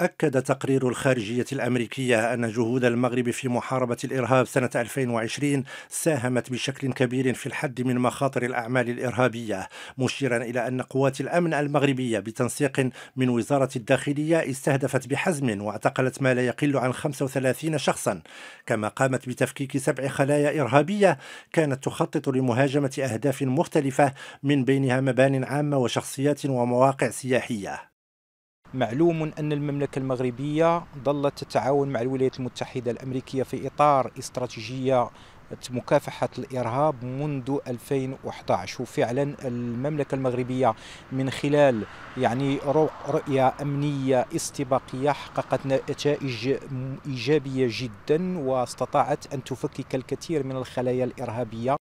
أكد تقرير الخارجية الأمريكية أن جهود المغرب في محاربة الإرهاب سنة 2020 ساهمت بشكل كبير في الحد من مخاطر الأعمال الإرهابية، مشيرا إلى أن قوات الأمن المغربية بتنسيق من وزارة الداخلية استهدفت بحزم واعتقلت ما لا يقل عن 35 شخصا، كما قامت بتفكيك سبع خلايا إرهابية كانت تخطط لمهاجمة أهداف مختلفة من بينها مبان عامة وشخصيات ومواقع سياحية. معلوم أن المملكة المغربية ظلت تتعاون مع الولايات المتحدة الأمريكية في إطار استراتيجية مكافحة الإرهاب منذ 2011 وفعلا المملكة المغربية من خلال يعني رؤية أمنية استباقية حققت نتائج إيجابية جدا واستطاعت أن تفكك الكثير من الخلايا الإرهابية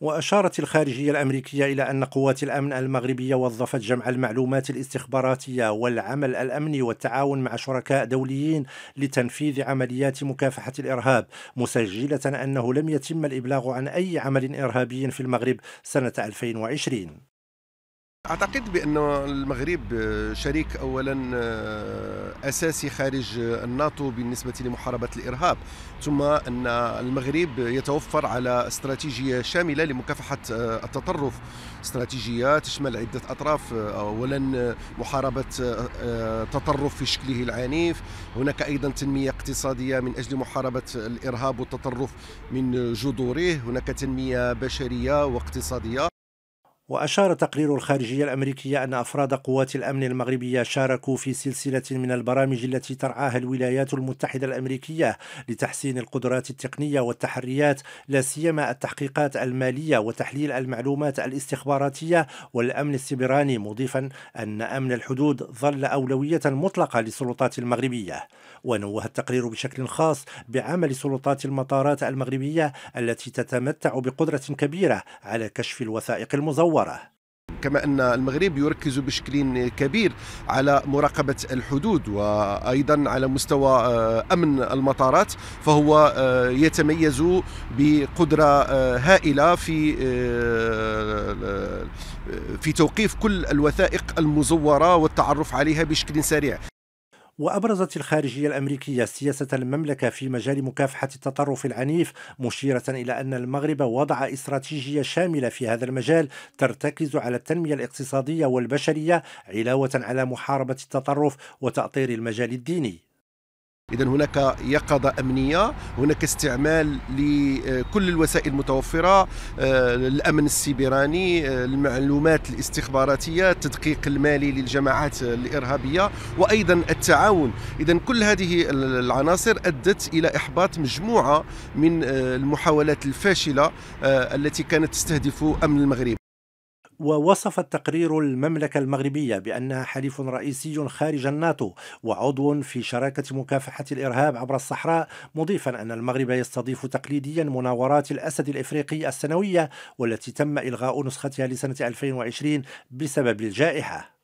وأشارت الخارجية الأمريكية إلى أن قوات الأمن المغربية وظفت جمع المعلومات الاستخباراتية والعمل الأمني والتعاون مع شركاء دوليين لتنفيذ عمليات مكافحة الإرهاب مسجلة أنه لم يتم الإبلاغ عن أي عمل إرهابي في المغرب سنة 2020 اعتقد بان المغرب آه، شريك اولا آه، اساسي خارج الناتو بالنسبه لمحاربه الارهاب ثم ان المغرب يتوفر على استراتيجيه شامله لمكافحه آه، التطرف استراتيجيه تشمل عده اطراف اولا محاربه التطرف في شكله العنيف هناك ايضا تنميه اقتصاديه من اجل محاربه الارهاب والتطرف من جذوره هناك تنميه بشريه واقتصاديه وأشار تقرير الخارجية الأمريكية أن أفراد قوات الأمن المغربية شاركوا في سلسلة من البرامج التي ترعاها الولايات المتحدة الأمريكية لتحسين القدرات التقنية والتحريات لا سيما التحقيقات المالية وتحليل المعلومات الاستخباراتية والأمن السبراني مضيفا أن أمن الحدود ظل أولوية مطلقة للسلطات المغربية ونوه التقرير بشكل خاص بعمل سلطات المطارات المغربية التي تتمتع بقدرة كبيرة على كشف الوثائق المزورة وراه كما ان المغرب يركز بشكل كبير على مراقبه الحدود وايضا على مستوى آه، امن المطارات فهو آه، يتميز بقدره آه، هائله في في توقيف كل الوثائق المزوره والتعرف عليها بشكل سريع وأبرزت الخارجية الأمريكية سياسة المملكة في مجال مكافحة التطرف العنيف مشيرة إلى أن المغرب وضع استراتيجية شاملة في هذا المجال ترتكز على التنمية الاقتصادية والبشرية علاوة على محاربة التطرف وتأطير المجال الديني إذا هناك يقظة أمنية هناك استعمال لكل الوسائل المتوفرة آه، الأمن السيبراني آه، المعلومات الاستخباراتية التدقيق المالي للجماعات الإرهابية وأيضا التعاون إذا كل هذه العناصر أدت إلى إحباط مجموعة من آه، المحاولات الفاشلة التي كانت تستهدف أمن المغرب ووصف التقرير المملكة المغربية بأنها حليف رئيسي خارج الناتو وعضو في شراكة مكافحة الإرهاب عبر الصحراء مضيفا أن المغرب يستضيف تقليديا مناورات الأسد الإفريقي السنوية والتي تم إلغاء نسختها لسنة 2020 بسبب الجائحة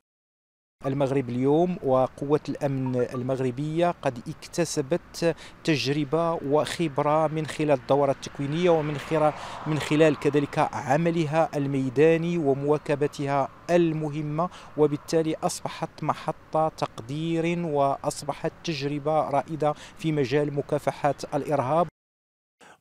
المغرب اليوم وقوة الأمن المغربية قد اكتسبت تجربة وخبرة من خلال الدورة التكوينية ومن خلال من خلال كذلك عملها الميداني ومواكبتها المهمة وبالتالي أصبحت محطة تقدير وأصبحت تجربة رائدة في مجال مكافحة الإرهاب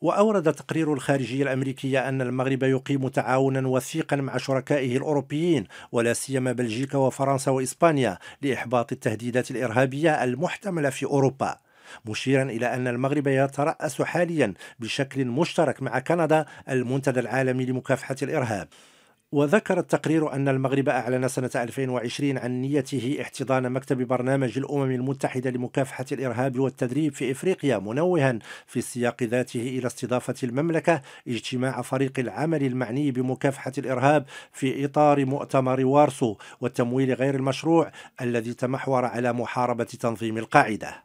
وأورد تقرير الخارجية الأمريكية أن المغرب يقيم تعاونا وثيقا مع شركائه الأوروبيين ولا سيما بلجيكا وفرنسا وإسبانيا لإحباط التهديدات الإرهابية المحتملة في أوروبا مشيرا إلى أن المغرب يترأس حاليا بشكل مشترك مع كندا المنتدى العالمي لمكافحة الإرهاب وذكر التقرير أن المغرب أعلن سنة 2020 عن نيته احتضان مكتب برنامج الأمم المتحدة لمكافحة الإرهاب والتدريب في إفريقيا منوها في السياق ذاته إلى استضافة المملكة اجتماع فريق العمل المعني بمكافحة الإرهاب في إطار مؤتمر وارسو والتمويل غير المشروع الذي تمحور على محاربة تنظيم القاعدة